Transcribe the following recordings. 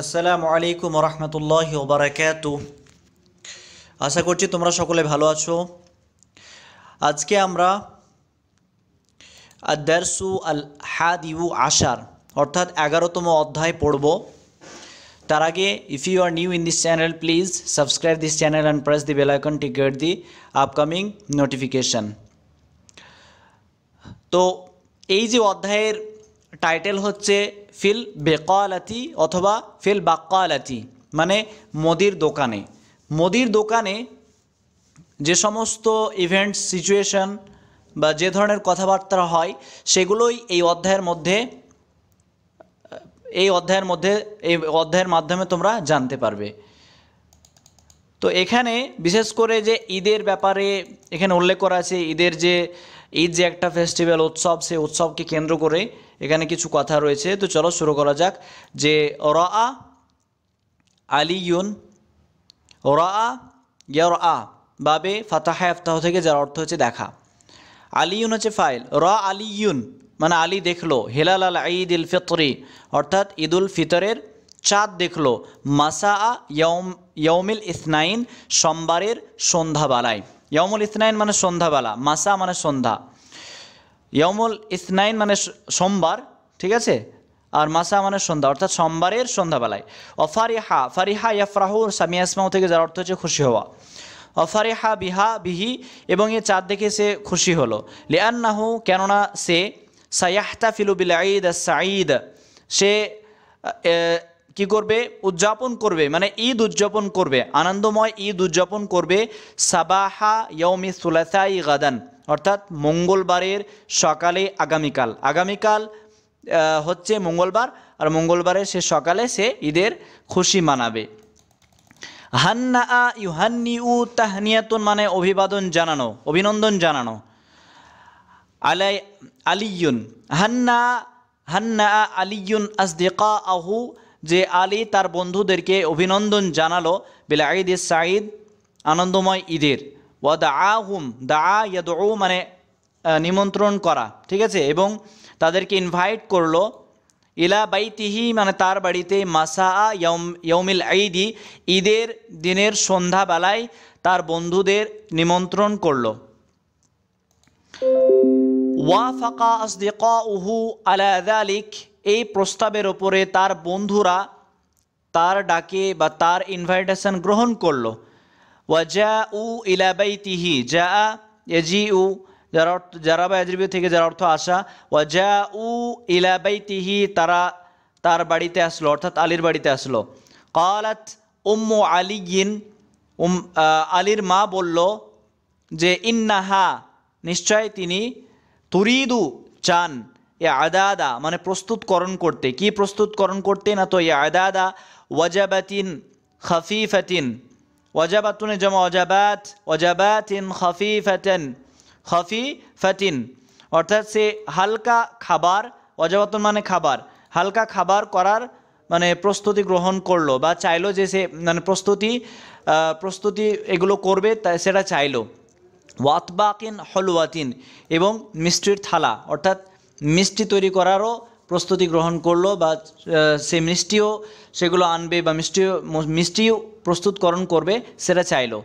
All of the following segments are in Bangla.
আসসালামু আলাইকুম রহমতুল্লাহ ওবরাকাত আশা করছি তোমরা সকলে ভালো আছো আজকে আমরা আদারসু আল হাদ ইউ আশার অর্থাৎ এগারোতম অধ্যায় পড়ব তার আগে if you are new in this channel please subscribe this channel and press the bell icon to get the upcoming notification তো এই যে অধ্যায়ের টাইটেল হচ্ছে ফিল বেকালাতি অথবা ফিল বাক্কালাতি মানে মোদির দোকানে মোদির দোকানে যে সমস্ত ইভেন্টস সিচুয়েশন বা যে ধরনের কথাবার্তা হয় সেগুলোই এই অধ্যায়ের মধ্যে এই অধ্যায়ের মধ্যে এই অধ্যায়ের মাধ্যমে তোমরা জানতে পারবে তো এখানে বিশেষ করে যে ঈদের ব্যাপারে এখানে উল্লেখ করা আছে ঈদের যে এই যে একটা ফেস্টিভ্যাল উৎসব সেই উৎসবকে কেন্দ্র করে এখানে কিছু কথা রয়েছে তো চলো শুরু করা যাক যে রা আলিউন রা ইয়র আ বাবে ফাতাহা আফতাহ থেকে যার অর্থ হচ্ছে দেখা আলিউন হচ্ছে ফাইল রা আলিউন মানে আলী দেখলো হেলাল আল ঈদ ইল ফিতরি অর্থাৎ ঈদ উল ফিতরের চাঁদ দেখল মাসা ইয়ম ইয়মিল ইসনাইন সোমবারের সন্ধ্যাবেলায় ইয়মুল ইসনাইন মানে সন্ধ্যাবেলা মাসা মানে সন্ধ্যা ইয়মুল ইসনাইন মানে সোমবার ঠিক আছে আর মাসা মানে সন্ধ্যা অর্থাৎ সোমবারের সন্ধ্যাবেলায় অফারিহা ফারিহা ইয়াফরাহুর সামিয়া থেকে যার অর্থ হচ্ছে খুশি হওয়া অফারিহা বিহা বিহি এবং এ চাঁদ দেখে সে খুশি হলো লিয়ান্নাহু কেননা সে সায়াহতা ফিলুবিল ঈদ সাঈদ সে কি করবে উদযাপন করবে মানে ঈদ উদযাপন করবে আনন্দময় ঈদ উদযাপন করবে সাবাহা ইয়মি সুলাসাই গাদান অর্থাৎ মঙ্গলবারের সকালে আগামীকাল আগামীকাল হচ্ছে মঙ্গলবার আর মঙ্গলবারের সে সকালে সে ঈদের খুশি মানাবে হান্না আ ইউহান্নি উ তাহনিয়াতুন মানে অভিবাদন জানানো অভিনন্দন জানানো আলাই আলিয়ুন হান্না হান্না আলিয়ুন আসদিকা আহু যে আলী তার বন্ধুদেরকে অভিনন্দন জানালো বিলা ঈদ ইস সাঈদ আনন্দময় ঈদের ওয়া দা আহুম দা ও মানে নিমন্ত্রণ করা ঠিক আছে এবং তাদেরকে ইনভাইট করলো ইলা বাইতিহি মানে তার বাড়িতে মাসা ইয়মিল আইদি ঈদের দিনের সন্ধ্যাবেলায় তার বন্ধুদের নিমন্ত্রণ করলো ওয়াফাকা আসদিকা উহু আলা দালিক এই প্রস্তাবের ওপরে তার বন্ধুরা তার ডাকে বা তার ইনভাইটেশন গ্রহণ করল ওয়াজা উ ইলাবাই তিহি যা এজি উ যারা অর্থ যারা বা এজরিবি থেকে যার অর্থ আসা ওয়াজা উ ইলাবাই তিহি তারা তার বাড়িতে আসলো অর্থাৎ আলীর বাড়িতে আসলো কালাত উম্মু আলিগিন উম আলীর মা বলল যে ইন্নাহা নিশ্চয় তিনি তুরিদু চান এ আদাদা মানে প্রস্তুতকরণ করতে কি প্রস্তুতকরণ করতে না তো এ আদাদা ওয়াজাবাতিন খাফিফাতিন ওয়াজাবাতুনে জমা ওয়াজাবাত ওয়াজাবাতিন খাফিফাতেন খাফিফাতিন অর্থাৎ সে হালকা খাবার অজাবাতুন মানে খাবার হালকা খাবার করার মানে প্রস্তুতি গ্রহণ করলো বা চাইলো যে সে মানে প্রস্তুতি প্রস্তুতি এগুলো করবে তা সেটা চাইলো ওয়াতবাকিন হলুয়াতিন এবং মিষ্টির থালা অর্থাৎ মিষ্টি তৈরি করারও প্রস্তুতি গ্রহণ করলো বা সে মিষ্টিও সেগুলো আনবে বা মিষ্টিও মিষ্টিও প্রস্তুতকরণ করবে সেটা চাইলো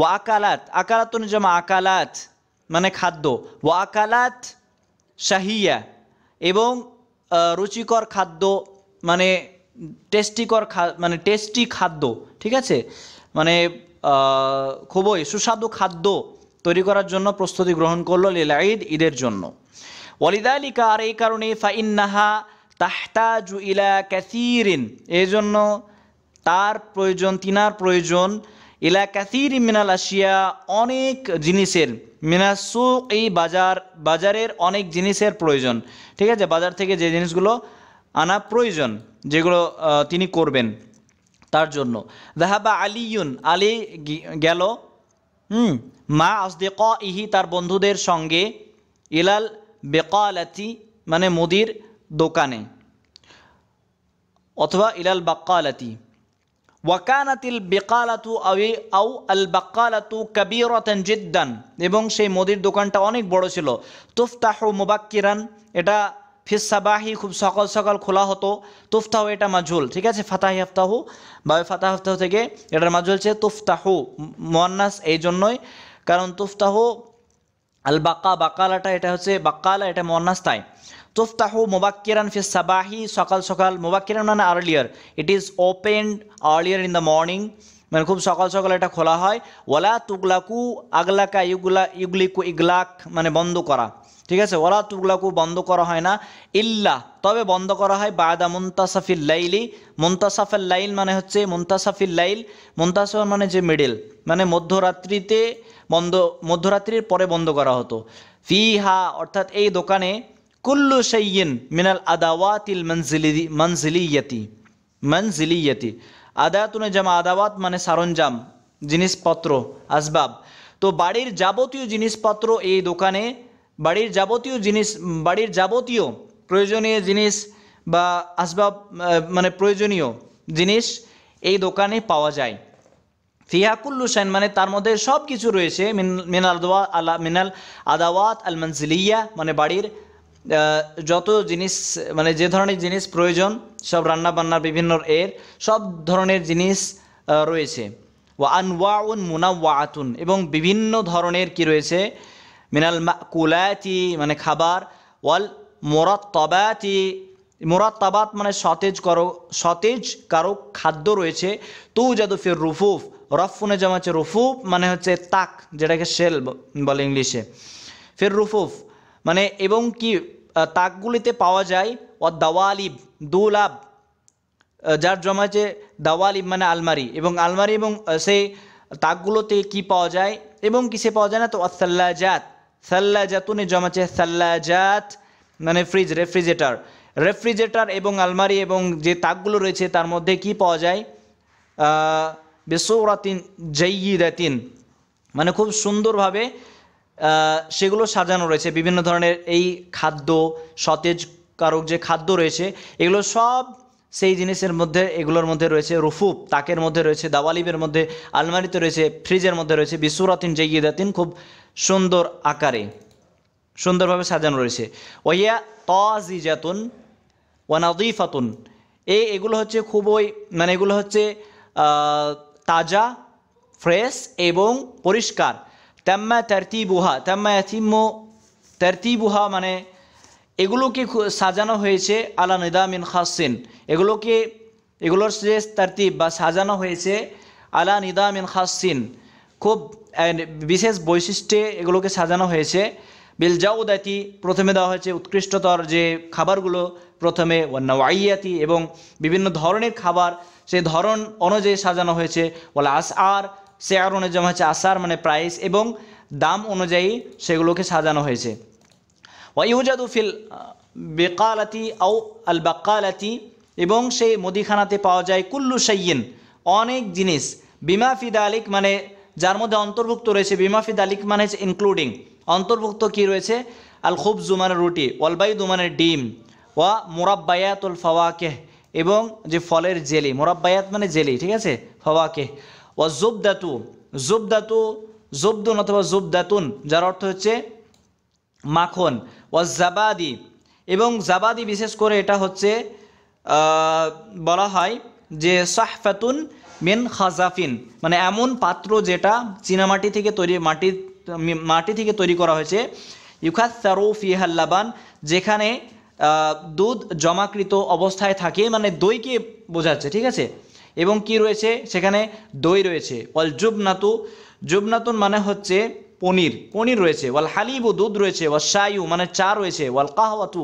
ও আকালাত আকালাত জমা আকালাত মানে খাদ্য ও আকালাত শাহিয়া এবং রুচিকর খাদ্য মানে টেস্টিকর মানে টেস্টি খাদ্য ঠিক আছে মানে খুবই সুস্বাদু খাদ্য তৈরি করার জন্য প্রস্তুতি গ্রহণ করলো লীলা ঈদ ঈদের জন্য ওয়ালিদালিকা আর এই কারণে ফাইন্নাহা তাহতাজু ইলা ক্যাসিরিন এই জন্য তার প্রয়োজন তিনার প্রয়োজন ইলা ক্যাসির মিনাল আসিয়া অনেক জিনিসের মিনাসুক এই বাজার বাজারের অনেক জিনিসের প্রয়োজন ঠিক আছে বাজার থেকে যে জিনিসগুলো আনা প্রয়োজন যেগুলো তিনি করবেন তার জন্য দাহাবা আলিউন আলী গেল হুম মা আসদে ক ইহি তার বন্ধুদের সঙ্গে ইলাল বেকালাতি মানে মুদির দোকানে অথবা ইলাল বাকালাতি ওয়াকানাতিল বেকালাতু আউ আউ আল বাকালাতু কাবিরতন জিদ্দান এবং সেই মুদির দোকানটা অনেক বড় ছিল তুফতাহ মুবাক্কিরান এটা ফিসাবাহি খুব সকাল সকাল খোলা হতো তুফতাহ এটা মাজুল ঠিক আছে ফাতাহি হাফতাহু বা ফাতাহ হাফতাহু থেকে এটার মাজুল হচ্ছে তুফতাহু মোয়ান্নাস এই জন্যই কারণ তুফতাহু আল বাকা বাকালাটা এটা হচ্ছে বাকালা এটা মন্নাস তাই তোফতাহু মোবাক্কিরান ফি সাবাহি সকাল সকাল মোবাক্কিরান মানে earlier it is opened earlier in the morning মানে খুব সকাল সকাল এটা খোলা হয় ওলা তুগলাকু আগলাকা ইগুলা ইগলিকু ইগলাক মানে বন্ধ করা ঠিক আছে ওলা তুগলাকু বন্ধ করা হয় না ইল্লা তবে বন্ধ করা হয় বাদা মুন্তাসাফিল লাইলি মুন্তাসাফিল লাইল মানে হচ্ছে মুন্তাসাফিল লাইল মুন্তাসাফ মানে যে মিডিল মানে মধ্যরাত্রিতে বন্ধ মধ্যরাত্রির পরে বন্ধ করা হতো ফিহা অর্থাৎ এই দোকানে কুল্লু সৈয়িন মিনাল আদাওয়াতিল মঞ্জিলি মঞ্জিলিয়তি মঞ্জিলিয়তি আদায়াতুনে জামা আদাওয়াত মানে সরঞ্জাম জিনিসপত্র আসবাব তো বাড়ির যাবতীয় জিনিসপত্র এই দোকানে বাড়ির যাবতীয় জিনিস বাড়ির যাবতীয় প্রয়োজনীয় জিনিস বা আসবাব মানে প্রয়োজনীয় জিনিস এই দোকানে পাওয়া যায় ফিহাকুল হুসেন মানে তার মধ্যে সব কিছু রয়েছে মিনাল দোয়া আলা মিনাল আদাওয়াত আল মানে বাড়ির যত জিনিস মানে যে ধরনের জিনিস প্রয়োজন সব রান্না বান্নার বিভিন্ন এর সব ধরনের জিনিস রয়েছে ওয়া আনওয়াউন মুনাওয়াতুন এবং বিভিন্ন ধরনের কি রয়েছে মিনাল কুলাতি মানে খাবার ওয়াল মোরাত্তাবাতি মোরাত্তাবাত মানে সতেজ কর সতেজ কারো খাদ্য রয়েছে তু জাদুফির রুফুফ রফুনে জমা হচ্ছে রুফুফ মানে হচ্ছে তাক যেটাকে শেল বলে ইংলিশে ফের রুফুফ মানে এবং কি তাকগুলিতে পাওয়া যায় অ দাওয়ালিব দুলাব যার জমা আছে দাওয়ালিব মানে আলমারি এবং আলমারি এবং সেই তাকগুলোতে কি পাওয়া যায় এবং কিসে পাওয়া যায় না তো অসাল্লাজাত সাল্লাজাতুনে জমাচ্ছে সাল্লাজাত মানে ফ্রিজ রেফ্রিজারেটার রেফ্রিজারেটার এবং আলমারি এবং যে তাকগুলো রয়েছে তার মধ্যে কি পাওয়া যায় বেসৌরাতিন জৈয়িদাতিন মানে খুব সুন্দরভাবে সেগুলো সাজানো রয়েছে বিভিন্ন ধরনের এই খাদ্য সতেজ কারক যে খাদ্য রয়েছে এগুলো সব সেই জিনিসের মধ্যে এগুলোর মধ্যে রয়েছে রুফুপ তাকের মধ্যে রয়েছে দাওয়ালিবের মধ্যে আলমারিতে রয়েছে ফ্রিজের মধ্যে রয়েছে বিসুরাতিন জেগিদাতিন খুব সুন্দর আকারে সুন্দরভাবে সাজানো রয়েছে ওয়া তাজিজাতুন ওয়ানাদিফাতুন এই এগুলো হচ্ছে খুবই মানে এগুলো হচ্ছে তাজা ফ্রেশ এবং পরিষ্কার তাম্মা তারতিবুহা তাম্মা ইয়াতিম্ম তারতিবুহা মানে এগুলোকে সাজানো হয়েছে আলা নিদামিন খাসিন এগুলোকে এগুলোর যে তারতিব বা সাজানো হয়েছে আলা নিদামিন খাসিন খুব বিশেষ বৈশিষ্ট্যে এগুলোকে সাজানো হয়েছে জাউদাতি প্রথমে দেওয়া হয়েছে উৎকৃষ্টতর যে খাবারগুলো প্রথমে ওয়ান্নাওয়াইয়াতি এবং বিভিন্ন ধরনের খাবার সেই ধরন অনুযায়ী সাজানো হয়েছে ওলা আস আর শেয়ার অনুযায়ী মানে হচ্ছে আসার মানে প্রাইস এবং দাম অনুযায়ী সেগুলোকে সাজানো হয়েছে ওয়াইউজাদু ফিল বেকালাতি আও আল বাকালাতি এবং সেই মুদিখানাতে পাওয়া যায় কুল্লু সাইয়েন অনেক জিনিস বিমা ফিদা আলিক মানে যার মধ্যে অন্তর্ভুক্ত রয়েছে বিমা ফিদা আলিক মানে হচ্ছে ইনক্লুডিং অন্তর্ভুক্ত কি রয়েছে আল খুব জুমানের রুটি ওয়ালবাই দুমানের ডিম ওয়া মোরাব্বায়াতুল ফওয়াকেহ এবং যে ফলের জেলি মোরাব্বায়াত মানে জেলি ঠিক আছে ফওয়াকেহ ও জুবদাতু জুবদুন অথবা জুবদাতুন যার অর্থ হচ্ছে মাখন ও জাবাদি এবং জাবাদি বিশেষ করে এটা হচ্ছে বলা হয় যে সাহফাতুন মেন খাজাফিন মানে এমন পাত্র যেটা চীনামাটি থেকে তৈরি মাটি মাটি থেকে তৈরি করা হয়েছে ইউখাসারু ফিহাল্লাবান যেখানে দুধ জমাকৃত অবস্থায় থাকে মানে দইকে বোঝাচ্ছে ঠিক আছে এবং কি রয়েছে সেখানে দই রয়েছে অল জুবনাতু জুবনাতুন মানে হচ্ছে পনির পনির রয়েছে ওয়াল ও দুধ রয়েছে সায়ু মানে চা রয়েছে ওয়াল কাহওয়াতু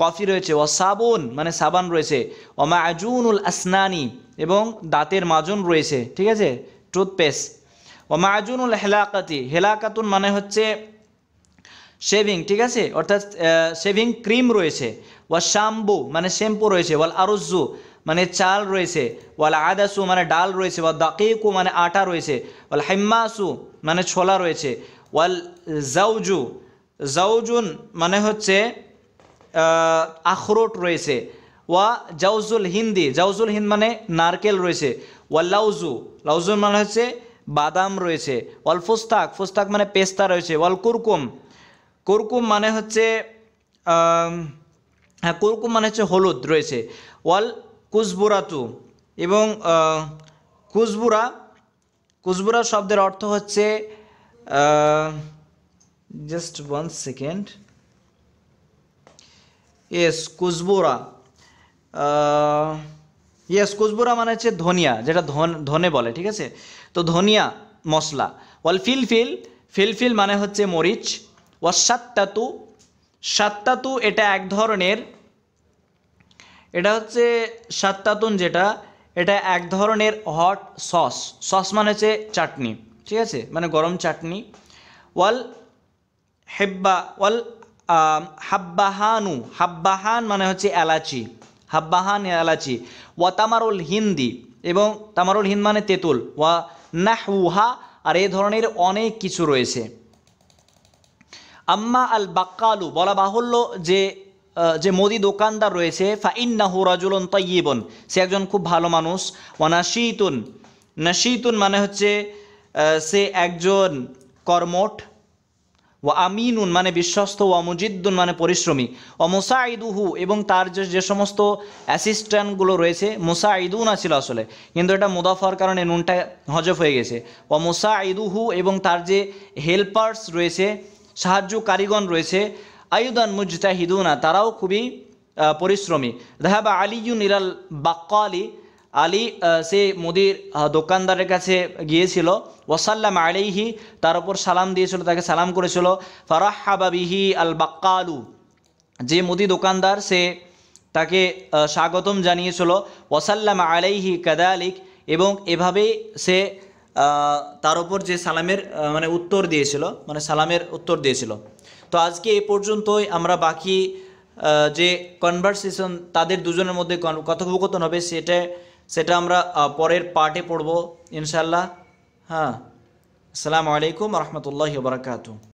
কফি রয়েছে ওয়া সাবুন মানে সাবান রয়েছে ওমা আজুনুল আসনানি এবং দাঁতের মাজন রয়েছে ঠিক আছে টুথপেস্ট ওমা আজুনুল হেলাকাতি হেলাকাতুন মানে হচ্ছে শেভিং ঠিক আছে অর্থাৎ শেভিং ক্রিম রয়েছে ওয়া শ্যাম্বু মানে শ্যাম্পু রয়েছে ওয়াল আরজ্জু মানে চাল রয়েছে ওয়াল আদাসু মানে ডাল রয়েছে ওয়া দাকিকু মানে আটা রয়েছে ওয়াল হেম্মাসু মানে ছোলা রয়েছে ওয়াল জাউজু জাউজুন মানে হচ্ছে আখরোট রয়েছে ওয়া জাউজুল হিন্দি জাউজুল হিন্দ মানে নারকেল রয়েছে ওয়াল লাউজু লাউজুন মানে হচ্ছে বাদাম রয়েছে ওয়াল ফুস্তাক ফুস্তাক মানে পেস্তা রয়েছে ওয়াল কুরকুম কুরকুম মানে হচ্ছে হ্যাঁ কুরকুম মানে হচ্ছে হলুদ রয়েছে ওয়াল কুসবুরাতু এবং কুসবুরা কুসবুরা শব্দের অর্থ হচ্ছে জাস্ট ওয়ান সেকেন্ড ইয়েস কুসবুরা ইয়েস কুসবুরা মানে হচ্ছে ধনিয়া যেটা ধন ধনে বলে ঠিক আছে তো ধনিয়া মশলা ওয়াল ফিলফিল ফিলফিল মানে হচ্ছে মরিচ ওয়াসাত্তাতু সাত্তাতু এটা এক ধরনের এটা হচ্ছে সাত্তাতুন যেটা এটা এক ধরনের হট সস সস মানে হচ্ছে চাটনি ঠিক আছে মানে গরম চাটনি ওয়াল হেব্বা ওয়াল হাব্বাহানু হাব্বাহান মানে হচ্ছে এলাচি হাব্বাহান এলাচি ওয়া তামারুল হিন্দি এবং তামারুল হিন্দ মানে তেঁতুল ওয়া নাহুহা আর এ ধরনের অনেক কিছু রয়েছে আম্মা আল বাক্কালু বলা বাহুল্য যে যে মোদি দোকানদার রয়েছে নাহু রাজুলন তৈবন সে একজন খুব ভালো মানুষ ওয়ানাশিতুন নাশিতুন মানে হচ্ছে সে একজন কর্মঠ ও আমিনুন মানে বিশ্বস্ত ও মুজিদ্দুন মানে পরিশ্রমী ও মুসাঈদুহু এবং তার যে যে সমস্ত অ্যাসিস্ট্যান্টগুলো রয়েছে মুসাঈদুনা ছিল আসলে কিন্তু এটা মুদাফার কারণে নুনটা হজফ হয়ে গেছে ও মুসাঈদুহু এবং তার যে হেল্পার্স রয়েছে সাহায্য কারিগণ রয়েছে আয়ুদান মুজতাহিদুনা তারাও খুবই পরিশ্রমী দাহাবা আলিউন ইরাল বাক্কা আলী আলী সে মুদির দোকানদারের কাছে গিয়েছিল ওসাল্লাম আলিহি তার ওপর সালাম দিয়েছিল তাকে সালাম করেছিল ফারাহাবিহি আল বাক্কালু যে মুদি দোকানদার সে তাকে স্বাগতম জানিয়েছিল ওসাল্লাম আলাইহি কাদালিক এবং এভাবেই সে তার ওপর যে সালামের মানে উত্তর দিয়েছিল মানে সালামের উত্তর দিয়েছিল তো আজকে এ পর্যন্তই আমরা বাকি যে কনভারসেশন তাদের দুজনের মধ্যে কথোপকথন হবে সেটা সেটা আমরা পরের পার্টে পড়ব ইনশাল্লাহ হ্যাঁ আসসালামু আলাইকুম রহমতুল্লাহ বারকাতু